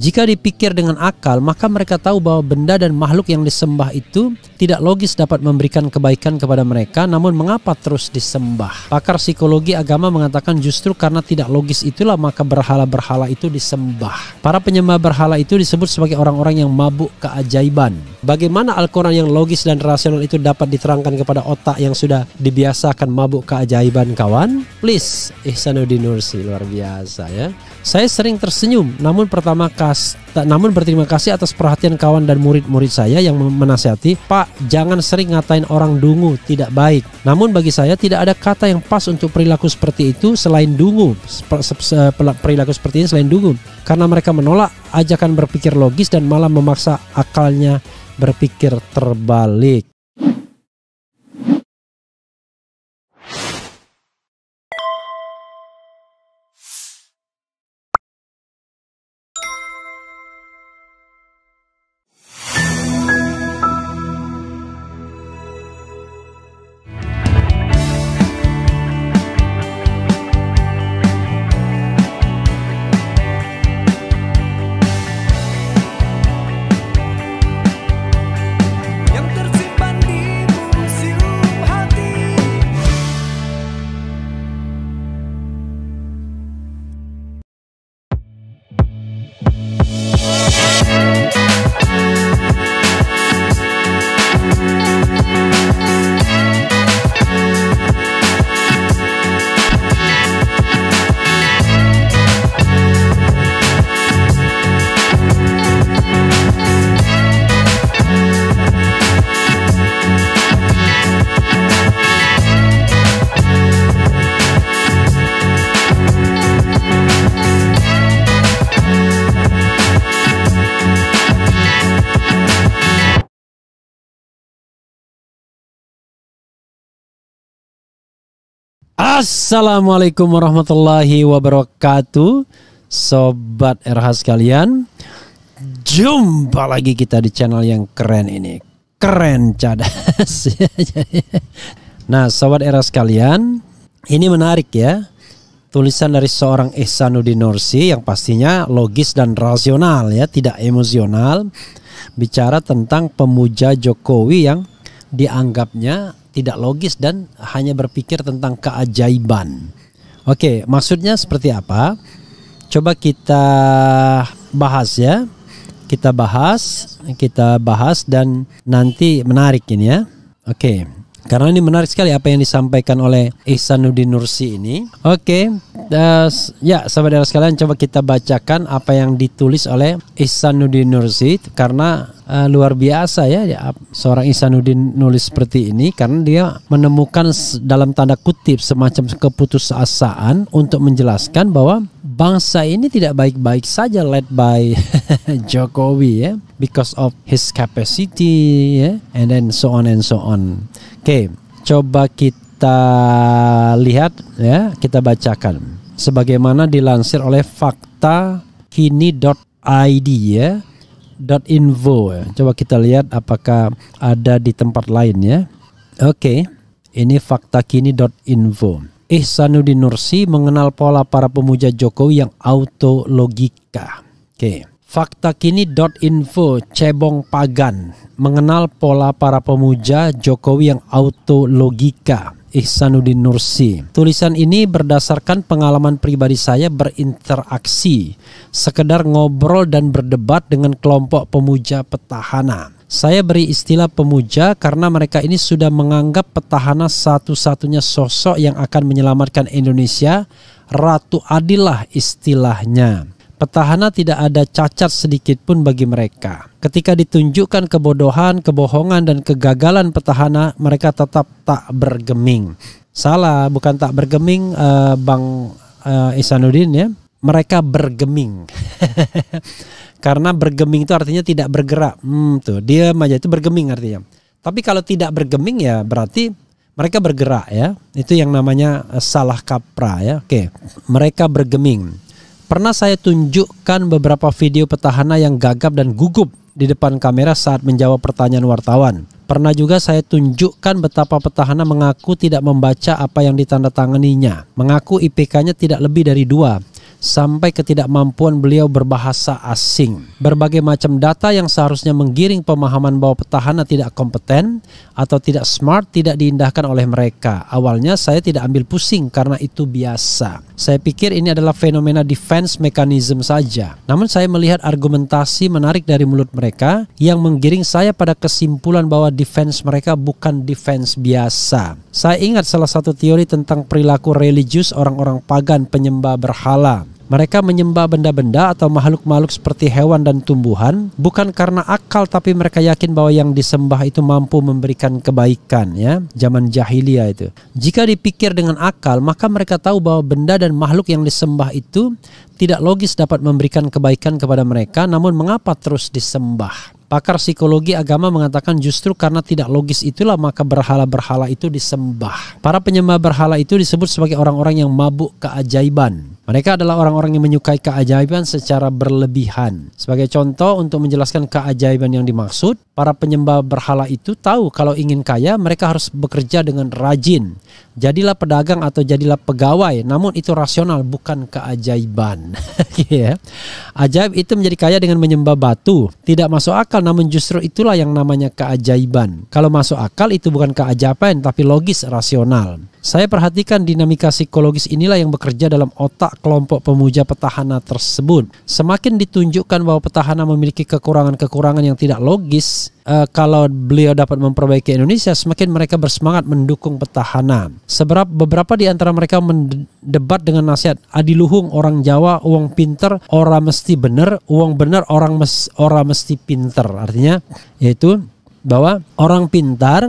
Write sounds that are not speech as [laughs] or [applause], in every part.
Jika dipikir dengan akal, maka mereka tahu bahwa benda dan makhluk yang disembah itu tidak logis dapat memberikan kebaikan kepada mereka, namun mengapa terus disembah? Pakar psikologi agama mengatakan justru karena tidak logis itulah maka berhala-berhala itu disembah. Para penyembah berhala itu disebut sebagai orang-orang yang mabuk keajaiban. Bagaimana Al-Quran yang logis dan rasional itu dapat diterangkan kepada otak yang sudah dibiasakan mabuk keajaiban kawan? Please, Ihsanuddin Nursi luar biasa ya. Saya sering tersenyum, namun pertama kali Tak, namun berterima kasih atas perhatian kawan dan murid-murid saya yang menasihati, Pak, jangan sering ngatain orang dungu, tidak baik. Namun bagi saya tidak ada kata yang pas untuk perilaku seperti itu selain dungu, perilaku seperti ini selain dungu. Karena mereka menolak ajakan berpikir logis dan malah memaksa akalnya berpikir terbalik. Assalamualaikum warahmatullahi wabarakatuh Sobat RH sekalian Jumpa lagi kita di channel yang keren ini Keren cadas [laughs] Nah sobat RH sekalian Ini menarik ya Tulisan dari seorang Ihsanuddin Nursi Yang pastinya logis dan rasional ya Tidak emosional Bicara tentang pemuja Jokowi yang dianggapnya tidak logis dan hanya berpikir tentang keajaiban. Oke, maksudnya seperti apa? Coba kita bahas ya. Kita bahas, kita bahas dan nanti menarik ini ya. Oke. Karena ini menarik sekali apa yang disampaikan oleh Ihsanuddin Nursi ini. Oke, okay. Eh, ya sahabat saudara sekalian coba kita bacakan apa yang ditulis oleh Ihsanuddin Nursi karena uh, luar biasa ya, ya seorang Ihsanuddin nulis seperti ini karena dia menemukan dalam tanda kutip semacam keputusasaan untuk menjelaskan bahwa bangsa ini tidak baik-baik saja led by [laughs] Jokowi ya because of his capacity ya and then so on and so on. Oke, coba kita lihat ya, kita bacakan sebagaimana dilansir oleh fakta kini.id ya. .info ya. Coba kita lihat apakah ada di tempat lain ya. Oke, ini fakta kini.info. Ihsanuddin Nursi mengenal pola para pemuja Jokowi yang auto logika. Oke. Faktakini.info Cebong Pagan mengenal pola para pemuja Jokowi yang auto logika Ihsanuddin Nursi. Tulisan ini berdasarkan pengalaman pribadi saya berinteraksi, sekedar ngobrol dan berdebat dengan kelompok pemuja petahana. Saya beri istilah pemuja karena mereka ini sudah menganggap petahana satu-satunya sosok yang akan menyelamatkan Indonesia. Ratu Adilah istilahnya. Petahana tidak ada cacat sedikit pun bagi mereka. Ketika ditunjukkan kebodohan, kebohongan, dan kegagalan petahana, mereka tetap tak bergeming. Salah, bukan tak bergeming, eh, Bang eh, Isanuddin ya. Mereka bergeming. [laughs] Karena bergeming itu artinya tidak bergerak. Hmm, tuh dia aja itu bergeming artinya. Tapi kalau tidak bergeming ya berarti mereka bergerak ya. Itu yang namanya eh, salah kapra ya. Oke, mereka bergeming. Pernah saya tunjukkan beberapa video petahana yang gagap dan gugup di depan kamera saat menjawab pertanyaan wartawan. Pernah juga saya tunjukkan betapa petahana mengaku tidak membaca apa yang ditandatanganinya, mengaku IPK-nya tidak lebih dari dua, sampai ketidakmampuan beliau berbahasa asing. Berbagai macam data yang seharusnya menggiring pemahaman bahwa petahana tidak kompeten atau tidak smart tidak diindahkan oleh mereka. Awalnya saya tidak ambil pusing karena itu biasa. Saya pikir ini adalah fenomena defense mechanism saja. Namun saya melihat argumentasi menarik dari mulut mereka yang menggiring saya pada kesimpulan bahwa defense mereka bukan defense biasa. Saya ingat salah satu teori tentang perilaku religius orang-orang pagan penyembah berhala. Mereka menyembah benda-benda atau makhluk-makhluk seperti hewan dan tumbuhan bukan karena akal tapi mereka yakin bahwa yang disembah itu mampu memberikan kebaikan ya. Zaman jahiliyah itu. Jika dipikir dengan akal maka mereka tahu bahwa benda dan makhluk yang disembah itu tidak logis dapat memberikan kebaikan kepada mereka namun mengapa terus disembah? Pakar psikologi agama mengatakan justru karena tidak logis itulah maka berhala-berhala itu disembah. Para penyembah berhala itu disebut sebagai orang-orang yang mabuk keajaiban. Mereka adalah orang-orang yang menyukai keajaiban secara berlebihan. Sebagai contoh untuk menjelaskan keajaiban yang dimaksud, para penyembah berhala itu tahu kalau ingin kaya mereka harus bekerja dengan rajin. Jadilah pedagang atau jadilah pegawai, namun itu rasional bukan keajaiban. [laughs] Iya. Ajaib itu menjadi kaya dengan menyembah batu, tidak masuk akal namun justru itulah yang namanya keajaiban. Kalau masuk akal itu bukan keajaiban tapi logis rasional. Saya perhatikan dinamika psikologis inilah yang bekerja dalam otak kelompok pemuja petahana tersebut. Semakin ditunjukkan bahwa petahana memiliki kekurangan-kekurangan yang tidak logis, uh, kalau beliau dapat memperbaiki Indonesia, semakin mereka bersemangat mendukung petahana. Seberapa beberapa di antara mereka mendebat dengan nasihat adiluhung orang Jawa, uang pinter, orang mesti bener, uang bener orang mes, orang mesti pinter. Artinya yaitu bahwa orang pintar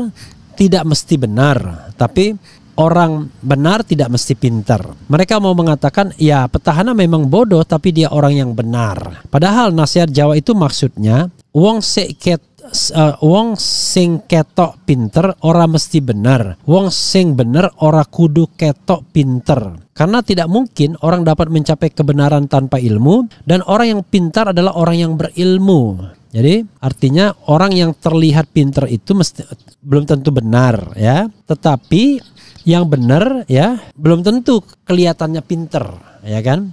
tidak mesti benar, tapi orang benar tidak mesti pintar. Mereka mau mengatakan, ya petahana memang bodoh tapi dia orang yang benar. Padahal nasihat Jawa itu maksudnya, wong seket Eh, wong sing ketok pinter ora mesti benar. Wong sing bener ora kudu ketok pinter. Karena tidak mungkin orang dapat mencapai kebenaran tanpa ilmu dan orang yang pintar adalah orang yang berilmu. Jadi artinya orang yang terlihat pinter itu mesti, belum tentu benar ya, tetapi yang benar ya belum tentu kelihatannya pinter ya kan.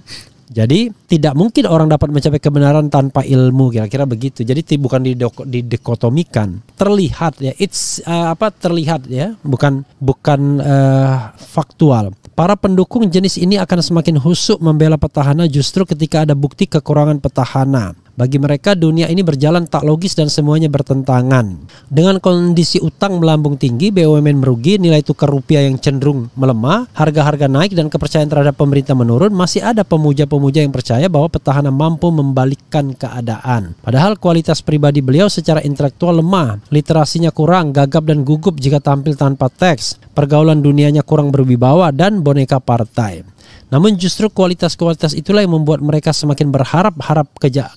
Jadi tidak mungkin orang dapat mencapai kebenaran tanpa ilmu kira-kira begitu. Jadi bukan didekotomikan. Terlihat ya, it's uh, apa terlihat ya, bukan bukan uh, faktual. Para pendukung jenis ini akan semakin husuk membela petahana justru ketika ada bukti kekurangan petahana. Bagi mereka dunia ini berjalan tak logis dan semuanya bertentangan. Dengan kondisi utang melambung tinggi, BUMN merugi, nilai tukar rupiah yang cenderung melemah, harga-harga naik dan kepercayaan terhadap pemerintah menurun, masih ada pemuja-pemuja yang percaya bahwa petahana mampu membalikkan keadaan. Padahal kualitas pribadi beliau secara intelektual lemah, literasinya kurang, gagap dan gugup jika tampil tanpa teks, pergaulan dunianya kurang berwibawa dan boneka partai. Namun justru kualitas-kualitas itulah yang membuat mereka semakin berharap-harap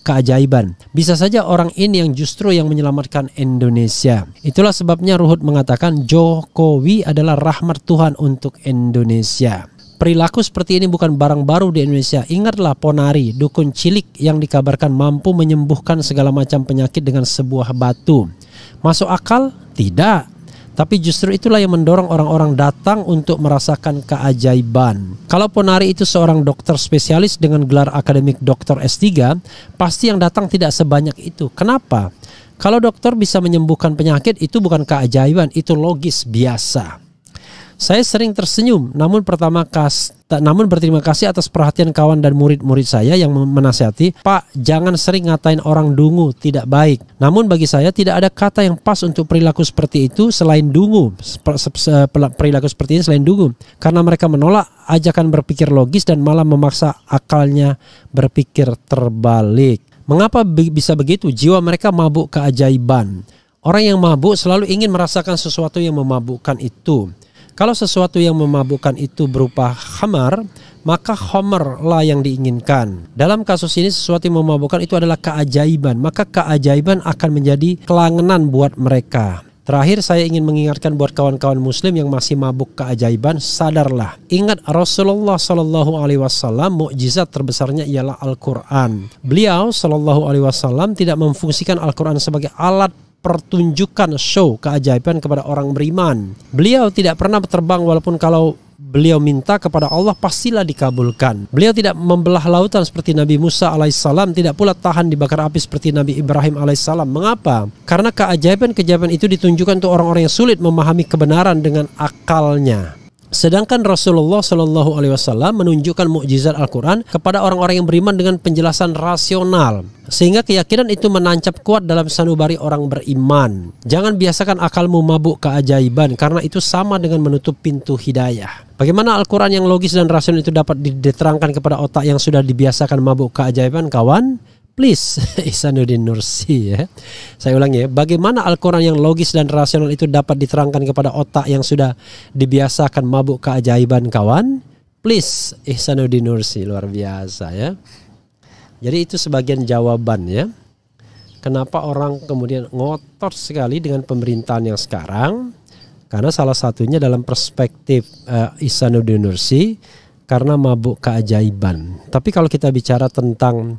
keajaiban. Bisa saja orang ini yang justru yang menyelamatkan Indonesia. Itulah sebabnya Ruhut mengatakan Jokowi adalah rahmat Tuhan untuk Indonesia. Perilaku seperti ini bukan barang baru di Indonesia. Ingatlah Ponari, dukun cilik yang dikabarkan mampu menyembuhkan segala macam penyakit dengan sebuah batu. Masuk akal? Tidak. Tapi justru itulah yang mendorong orang-orang datang untuk merasakan keajaiban. Kalau Ponari itu seorang dokter spesialis dengan gelar akademik Dokter S3, pasti yang datang tidak sebanyak itu. Kenapa? Kalau dokter bisa menyembuhkan penyakit itu bukan keajaiban, itu logis biasa. Saya sering tersenyum, namun pertama kas, namun berterima kasih atas perhatian kawan dan murid-murid saya yang menasihati, Pak, jangan sering ngatain orang dungu, tidak baik. Namun bagi saya tidak ada kata yang pas untuk perilaku seperti itu selain dungu, perilaku seperti ini selain dungu, karena mereka menolak ajakan berpikir logis dan malah memaksa akalnya berpikir terbalik. Mengapa bisa begitu? Jiwa mereka mabuk keajaiban. Orang yang mabuk selalu ingin merasakan sesuatu yang memabukkan itu. Kalau sesuatu yang memabukkan itu berupa khamar, maka homer lah yang diinginkan. Dalam kasus ini sesuatu yang memabukkan itu adalah keajaiban, maka keajaiban akan menjadi kelangenan buat mereka. Terakhir saya ingin mengingatkan buat kawan-kawan muslim yang masih mabuk keajaiban, sadarlah. Ingat Rasulullah Shallallahu alaihi wasallam mukjizat terbesarnya ialah Al-Qur'an. Beliau Shallallahu alaihi wasallam tidak memfungsikan Al-Qur'an sebagai alat pertunjukan show keajaiban kepada orang beriman. Beliau tidak pernah terbang walaupun kalau beliau minta kepada Allah pastilah dikabulkan. Beliau tidak membelah lautan seperti Nabi Musa alaihissalam, tidak pula tahan dibakar api seperti Nabi Ibrahim alaihissalam. Mengapa? Karena keajaiban-keajaiban itu ditunjukkan untuk orang-orang yang sulit memahami kebenaran dengan akalnya. Sedangkan Rasulullah Shallallahu Alaihi Wasallam menunjukkan mukjizat Al-Quran kepada orang-orang yang beriman dengan penjelasan rasional, sehingga keyakinan itu menancap kuat dalam sanubari orang beriman. Jangan biasakan akalmu mabuk keajaiban, karena itu sama dengan menutup pintu hidayah. Bagaimana Al-Quran yang logis dan rasional itu dapat diterangkan kepada otak yang sudah dibiasakan mabuk keajaiban, kawan? Please, [laughs] Isanuddin Nursi ya. Saya ulangi ya, bagaimana Al-Quran yang logis dan rasional itu dapat diterangkan kepada otak yang sudah dibiasakan mabuk keajaiban kawan? Please, Isanuddin Nursi, luar biasa ya. Jadi itu sebagian jawaban ya. Kenapa orang kemudian ngotot sekali dengan pemerintahan yang sekarang? Karena salah satunya dalam perspektif uh, eh, Isanuddin Nursi, karena mabuk keajaiban. Tapi kalau kita bicara tentang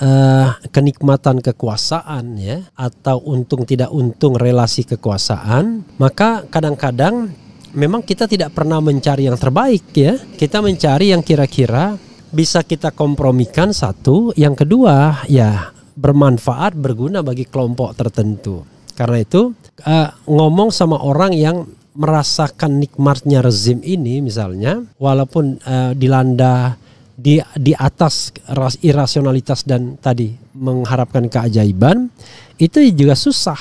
uh, kenikmatan kekuasaan ya atau untung tidak untung relasi kekuasaan, maka kadang-kadang memang kita tidak pernah mencari yang terbaik ya. Kita mencari yang kira-kira bisa kita kompromikan satu, yang kedua ya bermanfaat berguna bagi kelompok tertentu. Karena itu uh, ngomong sama orang yang merasakan nikmatnya rezim ini misalnya walaupun uh, dilanda di di atas ras, irasionalitas dan tadi mengharapkan keajaiban itu juga susah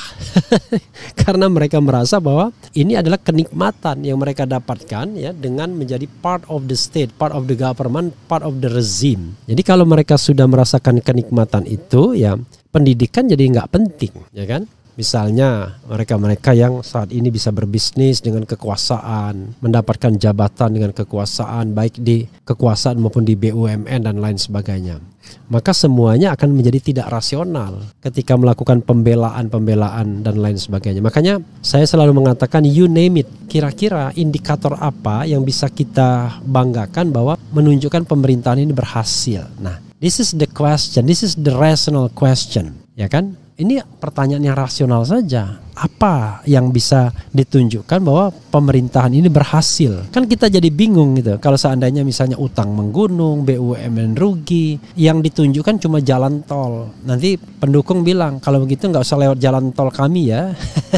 [laughs] karena mereka merasa bahwa ini adalah kenikmatan yang mereka dapatkan ya dengan menjadi part of the state, part of the government, part of the regime. Jadi kalau mereka sudah merasakan kenikmatan itu ya pendidikan jadi nggak penting ya kan? Misalnya mereka-mereka yang saat ini bisa berbisnis dengan kekuasaan, mendapatkan jabatan dengan kekuasaan baik di kekuasaan maupun di BUMN dan lain sebagainya. Maka semuanya akan menjadi tidak rasional ketika melakukan pembelaan-pembelaan dan lain sebagainya. Makanya saya selalu mengatakan you name it. Kira-kira indikator apa yang bisa kita banggakan bahwa menunjukkan pemerintahan ini berhasil. Nah, this is the question, this is the rational question, ya kan? Ini pertanyaan yang rasional saja. Apa yang bisa ditunjukkan bahwa pemerintahan ini berhasil? Kan kita jadi bingung gitu. Kalau seandainya misalnya utang menggunung, BUMN rugi, yang ditunjukkan cuma jalan tol. Nanti pendukung bilang kalau begitu nggak usah lewat jalan tol kami ya.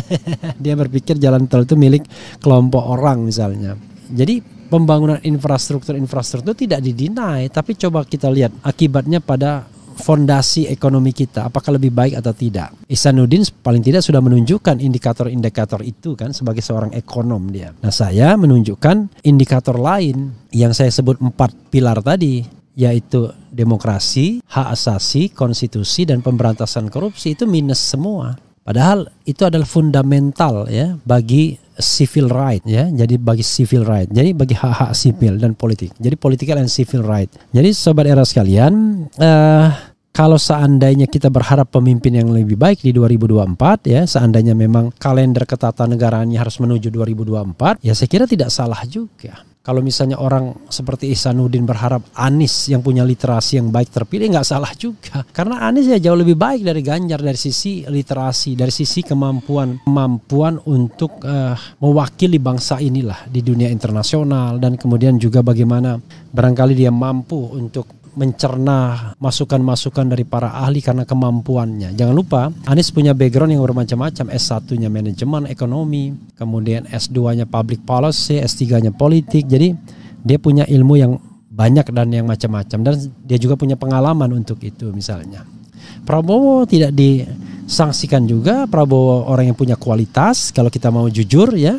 [laughs] Dia berpikir jalan tol itu milik kelompok orang misalnya. Jadi pembangunan infrastruktur-infrastruktur tidak didinai, tapi coba kita lihat akibatnya pada fondasi ekonomi kita apakah lebih baik atau tidak. Isanuddin paling tidak sudah menunjukkan indikator-indikator itu kan sebagai seorang ekonom dia. Nah, saya menunjukkan indikator lain yang saya sebut empat pilar tadi yaitu demokrasi, hak asasi, konstitusi dan pemberantasan korupsi itu minus semua. Padahal itu adalah fundamental ya bagi civil right ya. Jadi bagi civil right. Jadi bagi hak-hak sipil dan politik. Jadi political and civil right. Jadi sobat era sekalian, uh, kalau seandainya kita berharap pemimpin yang lebih baik di 2024 ya, seandainya memang kalender ketatanegaraannya harus menuju 2024, ya saya kira tidak salah juga. Kalau misalnya orang seperti Ihsanuddin berharap Anies yang punya literasi yang baik terpilih nggak salah juga. Karena Anies ya jauh lebih baik dari Ganjar dari sisi literasi, dari sisi kemampuan kemampuan untuk uh, mewakili bangsa inilah di dunia internasional dan kemudian juga bagaimana barangkali dia mampu untuk mencerna masukan-masukan dari para ahli karena kemampuannya. Jangan lupa Anies punya background yang bermacam-macam. S1-nya manajemen ekonomi, kemudian S2-nya public policy, S3-nya politik. Jadi dia punya ilmu yang banyak dan yang macam-macam dan dia juga punya pengalaman untuk itu misalnya. Prabowo tidak disangsikan juga, Prabowo orang yang punya kualitas kalau kita mau jujur ya,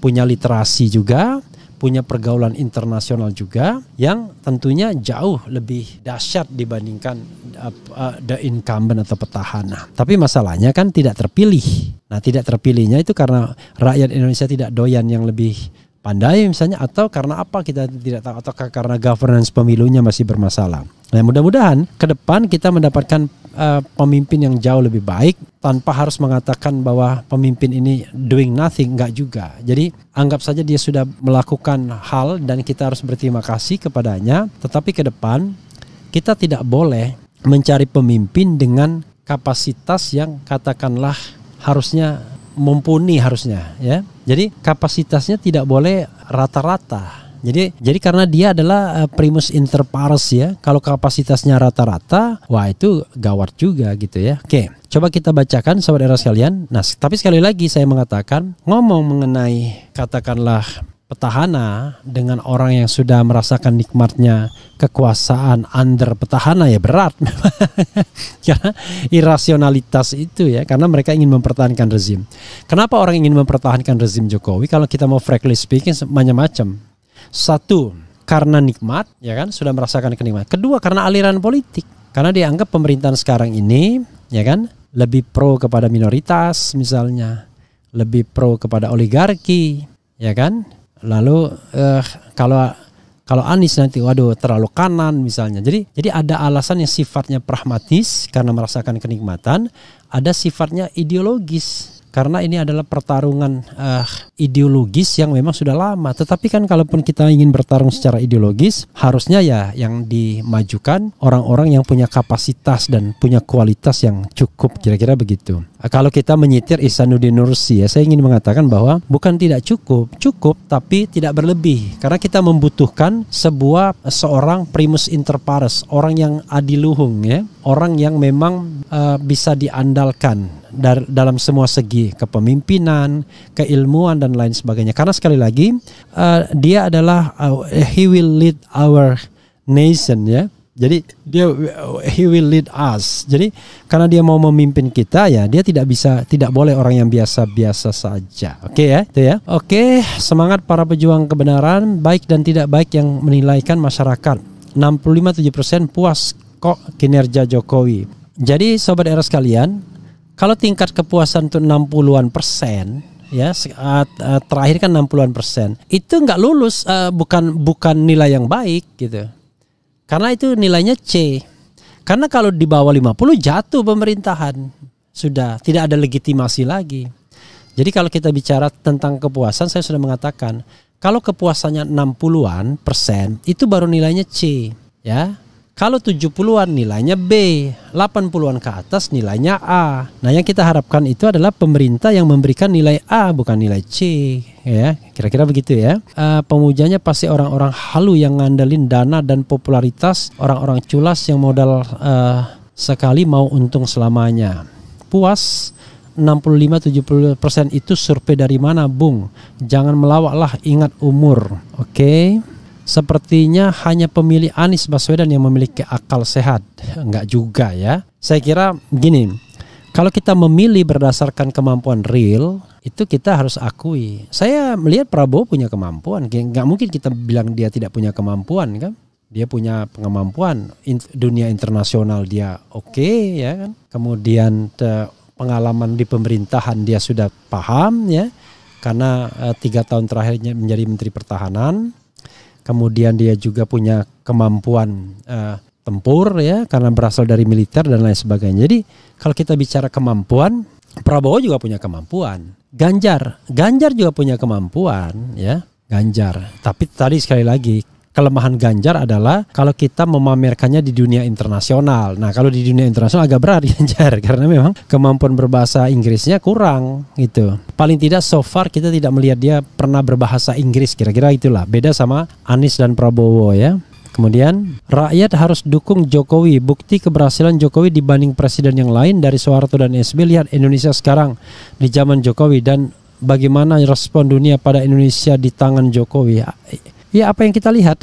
punya literasi juga, punya pergaulan internasional juga yang tentunya jauh lebih dahsyat dibandingkan uh, uh, the incumbent atau petahana. Tapi masalahnya kan tidak terpilih. Nah, tidak terpilihnya itu karena rakyat Indonesia tidak doyan yang lebih pandai misalnya atau karena apa kita tidak tahu atau karena governance pemilunya masih bermasalah. Nah, mudah-mudahan ke depan kita mendapatkan uh, pemimpin yang jauh lebih baik tanpa harus mengatakan bahwa pemimpin ini doing nothing enggak juga. Jadi anggap saja dia sudah melakukan hal dan kita harus berterima kasih kepadanya, tetapi ke depan kita tidak boleh mencari pemimpin dengan kapasitas yang katakanlah harusnya mumpuni harusnya ya jadi kapasitasnya tidak boleh rata-rata. Jadi jadi karena dia adalah eh, primus inter pares ya. Kalau kapasitasnya rata-rata, wah itu gawat juga gitu ya. Oke, coba kita bacakan saudara sekalian. Nah, tapi sekali lagi saya mengatakan ngomong mengenai katakanlah petahana dengan orang yang sudah merasakan nikmatnya kekuasaan under petahana ya berat [laughs] karena irasionalitas itu ya karena mereka ingin mempertahankan rezim. Kenapa orang ingin mempertahankan rezim Jokowi? Kalau kita mau frankly speaking semuanya macam Satu, karena nikmat ya kan sudah merasakan kenikmatan. Kedua, karena aliran politik. Karena dianggap pemerintahan sekarang ini ya kan lebih pro kepada minoritas misalnya, lebih pro kepada oligarki, ya kan? Lalu eh, kalau kalau Anies nanti waduh terlalu kanan misalnya. Jadi jadi ada alasan yang sifatnya pragmatis karena merasakan kenikmatan, ada sifatnya ideologis karena ini adalah pertarungan uh, ideologis yang memang sudah lama. Tetapi kan kalaupun kita ingin bertarung secara ideologis, harusnya ya yang dimajukan orang-orang yang punya kapasitas dan punya kualitas yang cukup kira-kira begitu. Kalau kita menyitir Isanuddin Nursi ya, saya ingin mengatakan bahwa bukan tidak cukup, cukup tapi tidak berlebih karena kita membutuhkan sebuah seorang primus inter pares, orang yang adiluhung ya orang yang memang uh, bisa diandalkan dar dalam semua segi kepemimpinan, keilmuan dan lain sebagainya. Karena sekali lagi uh, dia adalah uh, he will lead our nation ya. Jadi dia he will lead us. Jadi karena dia mau memimpin kita ya, dia tidak bisa tidak boleh orang yang biasa-biasa saja. Oke okay, ya, itu ya. Oke, okay, semangat para pejuang kebenaran baik dan tidak baik yang menilaikan masyarakat. 65-7% puas kok kinerja Jokowi. Jadi sobat era sekalian, kalau tingkat kepuasan itu 60-an persen ya saat eh, eh, terakhir kan 60-an persen itu nggak lulus uh, bukan bukan nilai yang baik gitu karena itu nilainya C karena kalau di bawah 50 jatuh pemerintahan sudah tidak ada legitimasi lagi jadi kalau kita bicara tentang kepuasan saya sudah mengatakan kalau kepuasannya 60-an persen itu baru nilainya C ya kalau 70-an nilainya B, 80-an ke atas nilainya A. Nah, yang kita harapkan itu adalah pemerintah yang memberikan nilai A bukan nilai C, ya. Kira-kira begitu ya. Uh, pemujanya pasti orang-orang halu yang ngandelin dana dan popularitas, orang-orang culas yang modal uh, sekali mau untung selamanya. Puas 65-70% itu survei dari mana, Bung? Jangan melawaklah, ingat umur. Oke. Okay? Sepertinya hanya pemilih Anies Baswedan yang memiliki akal sehat. Enggak juga ya. Saya kira gini, kalau kita memilih berdasarkan kemampuan real, itu kita harus akui. Saya melihat Prabowo punya kemampuan. Enggak mungkin kita bilang dia tidak punya kemampuan kan dia punya pengemampuan in, dunia internasional dia oke okay, ya kan kemudian pengalaman di pemerintahan dia sudah paham ya karena eh, tiga tahun terakhirnya menjadi menteri pertahanan kemudian dia juga punya kemampuan uh, tempur ya karena berasal dari militer dan lain sebagainya. Jadi kalau kita bicara kemampuan, Prabowo juga punya kemampuan. Ganjar, Ganjar juga punya kemampuan ya. Ganjar. Tapi tadi sekali lagi kelemahan Ganjar adalah kalau kita memamerkannya di dunia internasional. Nah, kalau di dunia internasional agak berat [laughs] Ganjar karena memang kemampuan berbahasa Inggrisnya kurang gitu. Paling tidak so far kita tidak melihat dia pernah berbahasa Inggris kira-kira itulah. Beda sama Anies dan Prabowo ya. Kemudian, rakyat harus dukung Jokowi. Bukti keberhasilan Jokowi dibanding presiden yang lain dari Soeharto dan SBY Lihat Indonesia sekarang di zaman Jokowi dan bagaimana respon dunia pada Indonesia di tangan Jokowi ya apa yang kita lihat.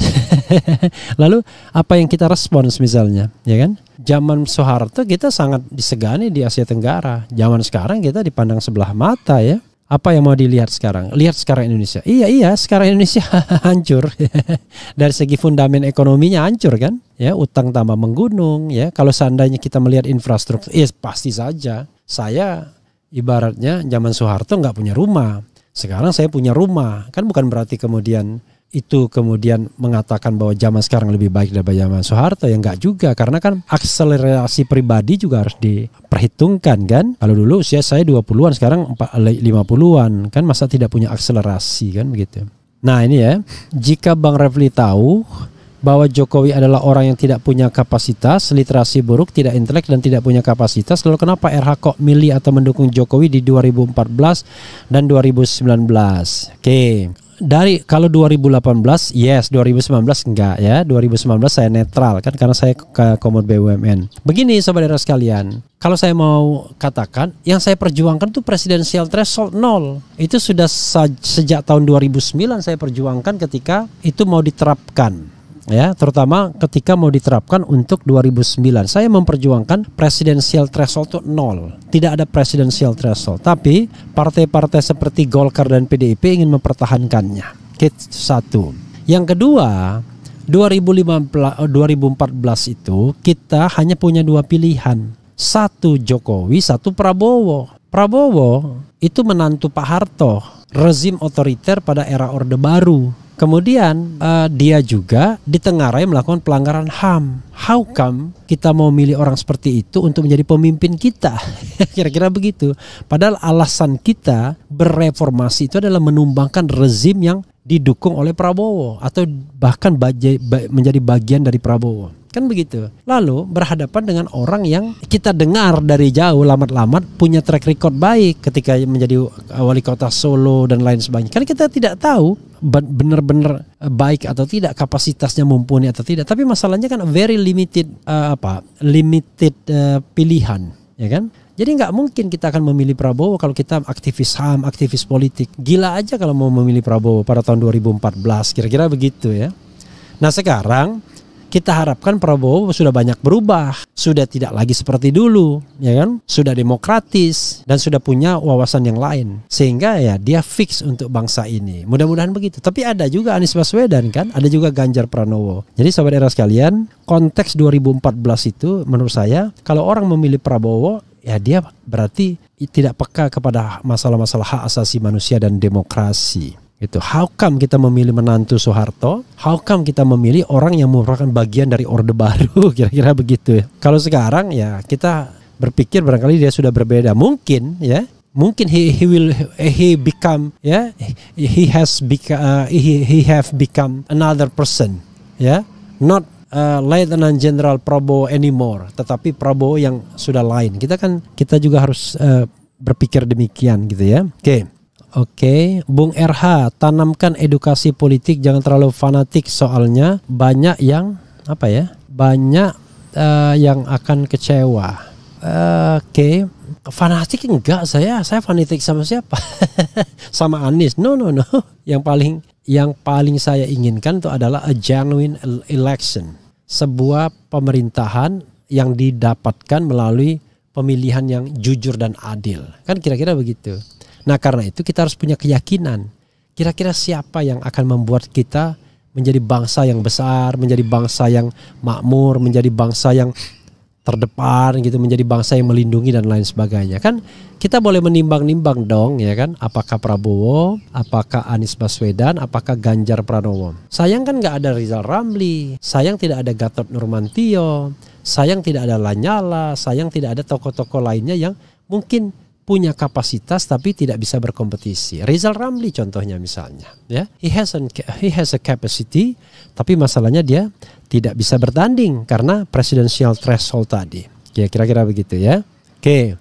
[laughs] Lalu apa yang kita respons misalnya, ya kan? Zaman Soeharto kita sangat disegani di Asia Tenggara. Zaman sekarang kita dipandang sebelah mata ya. Apa yang mau dilihat sekarang? Lihat sekarang Indonesia. Iya iya, sekarang Indonesia [laughs] hancur. [laughs] Dari segi fundamen ekonominya hancur kan? Ya, utang tambah menggunung ya. Kalau seandainya kita melihat infrastruktur, ya pasti saja saya ibaratnya zaman Soeharto nggak punya rumah. Sekarang saya punya rumah, kan bukan berarti kemudian itu kemudian mengatakan bahwa zaman sekarang lebih baik daripada zaman Soeharto ya enggak juga karena kan akselerasi pribadi juga harus diperhitungkan kan kalau dulu usia saya 20-an sekarang 50-an kan masa tidak punya akselerasi kan begitu nah ini ya jika Bang Refli tahu bahwa Jokowi adalah orang yang tidak punya kapasitas, literasi buruk, tidak intelek dan tidak punya kapasitas. Lalu kenapa RH kok milih atau mendukung Jokowi di 2014 dan 2019? Oke, dari kalau 2018 yes, 2019 enggak ya. 2019 saya netral kan karena saya ke Komod BUMN. Begini sobat era sekalian, kalau saya mau katakan yang saya perjuangkan tuh presidensial threshold nol. Itu sudah sejak tahun 2009 saya perjuangkan ketika itu mau diterapkan ya terutama ketika mau diterapkan untuk 2009 saya memperjuangkan presidensial threshold itu nol tidak ada presidensial threshold tapi partai-partai seperti Golkar dan PDIP ingin mempertahankannya kit satu yang kedua 2015 2014 itu kita hanya punya dua pilihan satu Jokowi satu Prabowo Prabowo itu menantu Pak Harto rezim otoriter pada era Orde Baru Kemudian uh, dia juga ditengarai melakukan pelanggaran HAM. How come kita mau milih orang seperti itu untuk menjadi pemimpin kita? [laughs] Kira-kira begitu. Padahal alasan kita bereformasi itu adalah menumbangkan rezim yang didukung oleh Prabowo atau bahkan menjadi bagian dari Prabowo kan begitu. Lalu berhadapan dengan orang yang kita dengar dari jauh lamat-lamat punya track record baik ketika menjadi uh, wali kota Solo dan lain sebagainya. Kan kita tidak tahu benar-benar uh, baik atau tidak kapasitasnya mumpuni atau tidak tapi masalahnya kan very limited uh, apa limited uh, pilihan ya kan jadi nggak mungkin kita akan memilih Prabowo kalau kita aktivis HAM, aktivis politik. Gila aja kalau mau memilih Prabowo pada tahun 2014, kira-kira begitu ya. Nah sekarang kita harapkan Prabowo sudah banyak berubah, sudah tidak lagi seperti dulu, ya kan? Sudah demokratis dan sudah punya wawasan yang lain. Sehingga ya dia fix untuk bangsa ini. Mudah-mudahan begitu. Tapi ada juga Anies Baswedan kan, ada juga Ganjar Pranowo. Jadi sobat era sekalian, konteks 2014 itu menurut saya kalau orang memilih Prabowo ya dia berarti tidak peka kepada masalah-masalah hak asasi manusia dan demokrasi. Itu, How come kita memilih menantu Soeharto? How come kita memilih orang yang merupakan bagian dari Orde Baru? [laughs] Kira-kira begitu ya. Kalau sekarang ya kita berpikir barangkali dia sudah berbeda. Mungkin ya, mungkin he he will eh, he become ya yeah, he has become uh, he he have become another person ya yeah? not uh, eh, Lieutenant General Prabowo anymore tetapi Prabowo yang sudah lain kita kan kita juga harus uh, berpikir demikian gitu ya oke okay. Oke, okay. Bung RH, tanamkan edukasi politik jangan terlalu fanatik soalnya banyak yang apa ya? Banyak uh, yang akan kecewa. Uh, Oke, okay. fanatik enggak saya. Saya fanatik sama siapa? [laughs] sama Anies. No, no, no. Yang paling yang paling saya inginkan itu adalah a genuine election. Sebuah pemerintahan yang didapatkan melalui pemilihan yang jujur dan adil. Kan kira-kira begitu. Nah karena itu kita harus punya keyakinan. Kira-kira siapa yang akan membuat kita menjadi bangsa yang besar, menjadi bangsa yang makmur, menjadi bangsa yang terdepan gitu, menjadi bangsa yang melindungi dan lain sebagainya. Kan kita boleh menimbang-nimbang dong ya kan, apakah Prabowo, apakah Anies Baswedan, apakah Ganjar Pranowo. Sayang kan nggak ada Rizal Ramli, sayang tidak ada Gatot Nurmantio, sayang tidak ada Lanyala, sayang tidak ada tokoh-tokoh lainnya yang mungkin punya kapasitas tapi tidak bisa berkompetisi. Rizal Ramli contohnya misalnya, ya. He has an, he has a capacity tapi masalahnya dia tidak bisa bertanding karena presidential threshold tadi. Ya kira-kira begitu ya. Oke.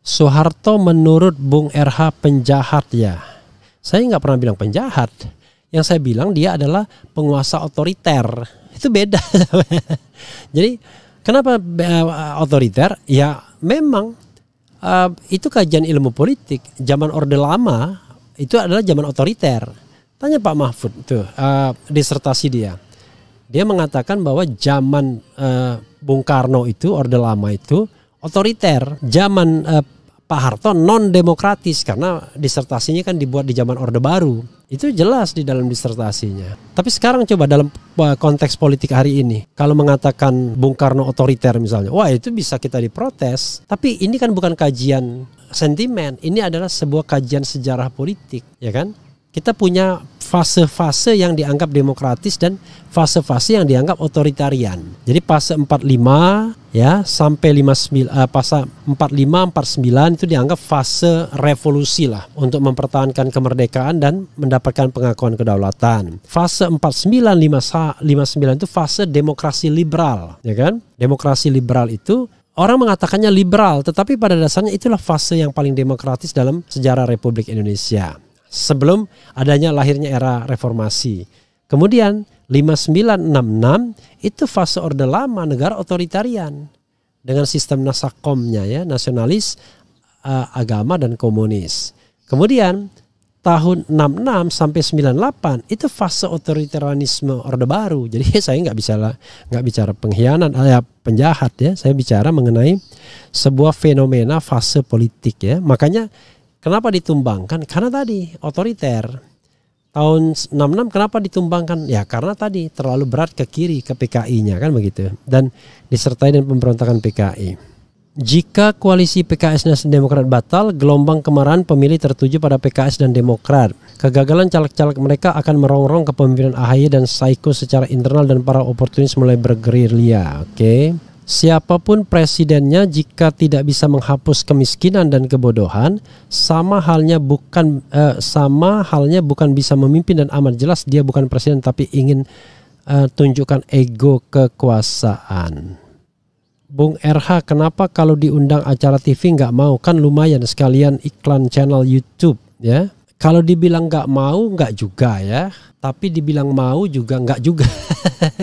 Soeharto menurut Bung RH penjahat ya. Saya nggak pernah bilang penjahat. Yang saya bilang dia adalah penguasa otoriter. Itu beda. [laughs] Jadi kenapa eh, otoriter? Ya memang uh, itu kajian ilmu politik. Zaman Orde Lama itu adalah zaman otoriter. Tanya Pak Mahfud tuh uh, disertasi dia. Dia mengatakan bahwa zaman uh, Bung Karno itu Orde Lama itu otoriter, zaman uh, Pak Harto non demokratis karena disertasinya kan dibuat di zaman Orde Baru. Itu jelas di dalam disertasinya. Tapi sekarang coba dalam eh, konteks politik hari ini, kalau mengatakan Bung Karno otoriter misalnya, wah itu bisa kita diprotes. Tapi ini kan bukan kajian sentimen, ini adalah sebuah kajian sejarah politik, ya kan? Kita punya fase-fase yang dianggap demokratis dan fase-fase yang dianggap otoritarian. Jadi fase 45 ya sampai 59 uh, eh, fase 45 49 itu dianggap fase revolusi lah untuk mempertahankan kemerdekaan dan mendapatkan pengakuan kedaulatan. Fase 49 59 itu fase demokrasi liberal, ya kan? Demokrasi liberal itu Orang mengatakannya liberal, tetapi pada dasarnya itulah fase yang paling demokratis dalam sejarah Republik Indonesia sebelum adanya lahirnya era reformasi. Kemudian 5966 itu fase Orde Lama negara otoritarian dengan sistem nasakomnya ya nasionalis uh, agama dan komunis. Kemudian tahun 66 sampai 98 itu fase otoritarianisme Orde Baru. Jadi [laughs] saya nggak bisa nggak bicara pengkhianat eh, ya penjahat ya. Saya bicara mengenai sebuah fenomena fase politik ya. Makanya Kenapa ditumbangkan? Karena tadi otoriter. Tahun 66 kenapa ditumbangkan? Ya karena tadi terlalu berat ke kiri ke PKI-nya kan begitu. Dan disertai dengan pemberontakan PKI. Jika koalisi PKS dan Demokrat batal, gelombang kemarahan pemilih tertuju pada PKS dan Demokrat. Kegagalan caleg-caleg mereka akan merongrong kepemimpinan AHY dan Saiko secara internal dan para oportunis mulai bergerilya. Oke. Okay. Siapapun presidennya, jika tidak bisa menghapus kemiskinan dan kebodohan, sama halnya bukan eh, sama halnya bukan bisa memimpin dan amat jelas dia bukan presiden tapi ingin eh, tunjukkan ego kekuasaan. Bung RH, kenapa kalau diundang acara TV nggak mau? Kan lumayan sekalian iklan channel YouTube ya. Kalau dibilang nggak mau nggak juga ya, tapi dibilang mau juga nggak juga.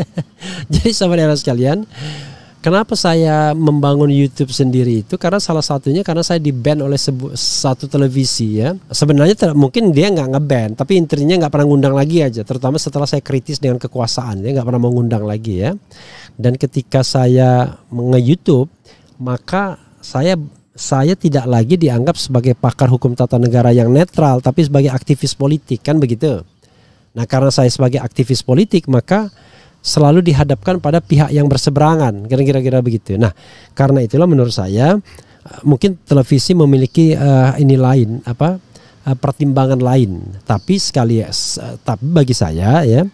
[laughs] Jadi sama dengan sekalian. Kenapa saya membangun YouTube sendiri itu karena salah satunya karena saya di ban oleh sebu- satu televisi ya. Sebenarnya ter- mungkin dia nggak ngeban, tapi intinya nggak pernah ngundang lagi aja. Terutama setelah saya kritis dengan kekuasaan, dia nggak pernah mengundang lagi ya. Dan ketika saya nge YouTube, maka saya saya tidak lagi dianggap sebagai pakar hukum tata negara yang netral, tapi sebagai aktivis politik kan begitu. Nah karena saya sebagai aktivis politik maka selalu dihadapkan pada pihak yang berseberangan kira-kira begitu nah karena itulah menurut saya eh, mungkin televisi memiliki uh, ini lain apa Eh, pertimbangan lain. Tapi sekali eh, eh, tapi bagi saya ya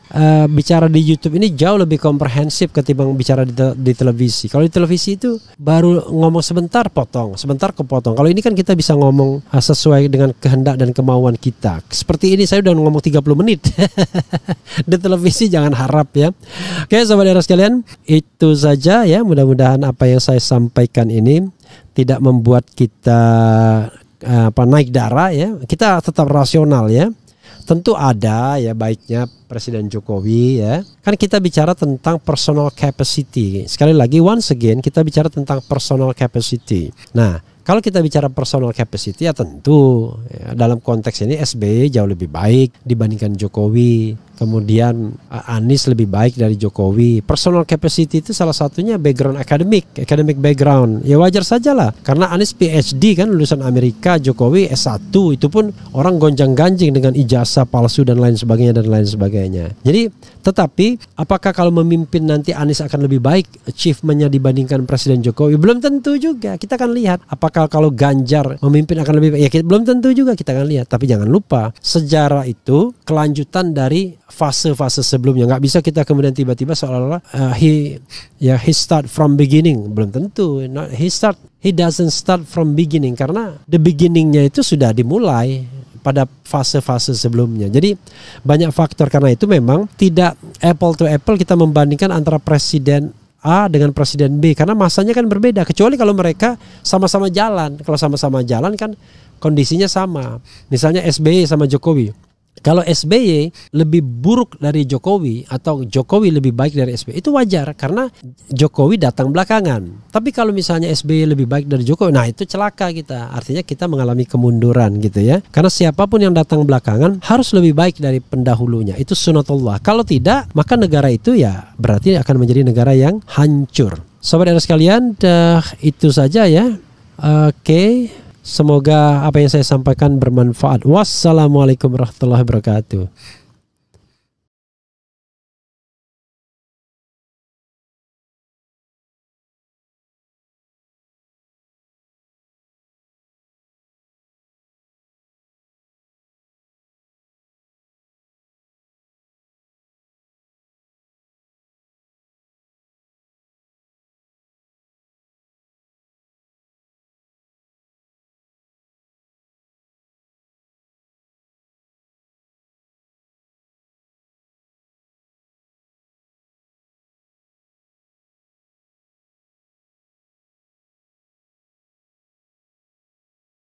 bicara di YouTube ini jauh lebih komprehensif ketimbang bicara di, di televisi. Kalau di televisi itu baru ngomong sebentar potong, sebentar kepotong. Kalau ini kan kita bisa ngomong sesuai dengan kehendak dan kemauan kita. Seperti ini saya udah ngomong 30 menit. [laughs] di televisi jangan harap ya. Oke, sobat era sekalian, itu saja ya. Mudah-mudahan apa yang saya sampaikan ini tidak membuat kita apa naik darah ya kita tetap rasional ya tentu ada ya baiknya Presiden Jokowi ya kan kita bicara tentang personal capacity sekali lagi once again kita bicara tentang personal capacity nah kalau kita bicara personal capacity ya tentu ya, dalam konteks ini SBY jauh lebih baik dibandingkan Jokowi. Kemudian eh, Anies lebih baik dari Jokowi. Personal capacity itu salah satunya background akademik, academic background. Ya wajar saja lah karena Anies PhD kan lulusan Amerika, Jokowi S1 itu pun orang gonjang-ganjing dengan ijazah palsu dan lain sebagainya dan lain sebagainya. Jadi tetapi apakah kalau memimpin nanti Anies akan lebih baik achievementnya dibandingkan Presiden Jokowi? Belum tentu juga. Kita akan lihat apakah apakah kalau Ganjar memimpin akan lebih baik? Ya kita belum tentu juga kita akan lihat. Tapi jangan lupa sejarah itu kelanjutan dari fase-fase sebelumnya. Nggak bisa kita kemudian tiba-tiba seolah-olah uh, he ya yeah, he start from beginning. Belum tentu. Not, he start he doesn't start from beginning karena the beginningnya itu sudah dimulai pada fase-fase sebelumnya. Jadi banyak faktor karena itu memang tidak apple to apple kita membandingkan antara presiden A dengan presiden B karena masanya kan berbeda kecuali kalau mereka sama-sama jalan kalau sama-sama jalan kan kondisinya sama misalnya SBY e sama Jokowi kalau SBY lebih buruk dari Jokowi atau Jokowi lebih baik dari SBY itu wajar karena Jokowi datang belakangan. Tapi kalau misalnya SBY lebih baik dari Jokowi, nah itu celaka kita. Artinya kita mengalami kemunduran gitu ya. Karena siapapun yang datang belakangan harus lebih baik dari pendahulunya. Itu sunatullah. Kalau tidak, maka negara itu ya berarti akan menjadi negara yang hancur. Sobat sobat sekalian, dah itu saja ya. Oke. Okay. Semoga apa yang saya sampaikan bermanfaat. Wassalamualaikum warahmatullahi wabarakatuh.